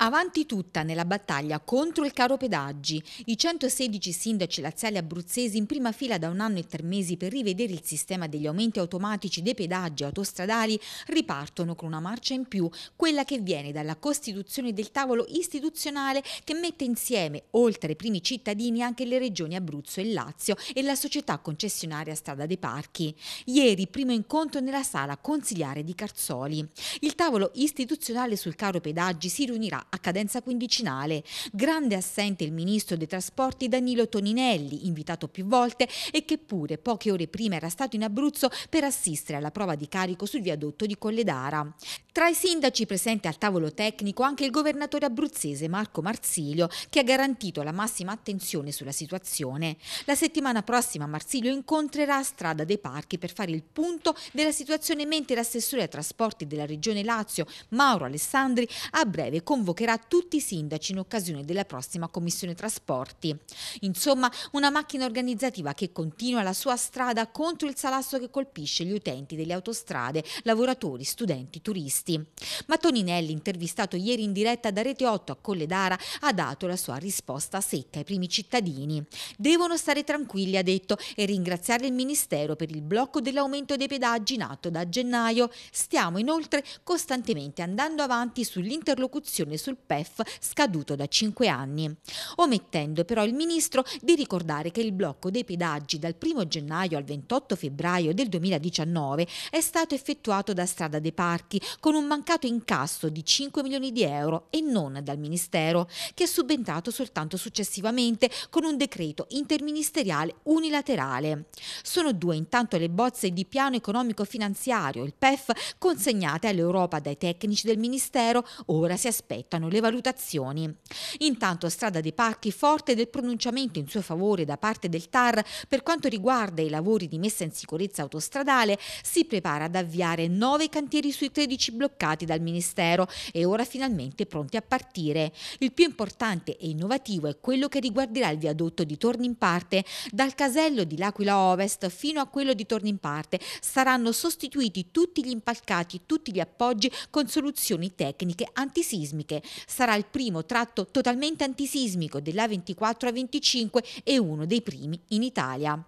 Avanti tutta nella battaglia contro il caro pedaggi. I 116 sindaci laziali abruzzesi in prima fila da un anno e tre mesi per rivedere il sistema degli aumenti automatici dei pedaggi autostradali ripartono con una marcia in più, quella che viene dalla costituzione del tavolo istituzionale che mette insieme, oltre ai primi cittadini, anche le regioni Abruzzo e Lazio e la società concessionaria Strada dei Parchi. Ieri primo incontro nella sala consigliare di Carzoli. Il tavolo istituzionale sul caro pedaggi si riunirà a cadenza quindicinale. Grande assente il ministro dei trasporti Danilo Toninelli, invitato più volte e che pure poche ore prima era stato in Abruzzo per assistere alla prova di carico sul viadotto di Colledara. Tra i sindaci presenti al tavolo tecnico anche il governatore abruzzese Marco Marsilio che ha garantito la massima attenzione sulla situazione. La settimana prossima Marsilio incontrerà a Strada dei Parchi per fare il punto della situazione mentre l'assessore ai trasporti della regione Lazio Mauro Alessandri a breve convocherà convocherà tutti i sindaci in occasione della prossima Commissione Trasporti. Insomma, una macchina organizzativa che continua la sua strada contro il salasso che colpisce gli utenti delle autostrade, lavoratori, studenti, turisti. Ma Toninelli, intervistato ieri in diretta da Rete 8 a Colle d'Ara, ha dato la sua risposta secca ai primi cittadini. Devono stare tranquilli, ha detto, e ringraziare il Ministero per il blocco dell'aumento dei pedaggi nato da gennaio. Stiamo inoltre costantemente andando avanti sull'interlocuzione su sul PEF scaduto da 5 anni, omettendo però il ministro di ricordare che il blocco dei pedaggi dal 1 gennaio al 28 febbraio del 2019 è stato effettuato da Strada dei Parchi con un mancato incasso di 5 milioni di euro e non dal Ministero, che è subentrato soltanto successivamente con un decreto interministeriale unilaterale. Sono due intanto le bozze di piano economico finanziario, il PEF, consegnate all'Europa dai tecnici del Ministero, ora si aspettano aumentano le valutazioni. Intanto Strada dei Parchi, forte del pronunciamento in suo favore da parte del TAR per quanto riguarda i lavori di messa in sicurezza autostradale, si prepara ad avviare 9 cantieri sui 13 bloccati dal Ministero e ora finalmente pronti a partire. Il più importante e innovativo è quello che riguarderà il viadotto di Torni in Parte. Dal casello di L'Aquila Ovest fino a quello di Torni in Parte saranno sostituiti tutti gli impalcati, e tutti gli appoggi con soluzioni tecniche antisismiche sarà il primo tratto totalmente antisismico dell'A24 a 25 e uno dei primi in Italia.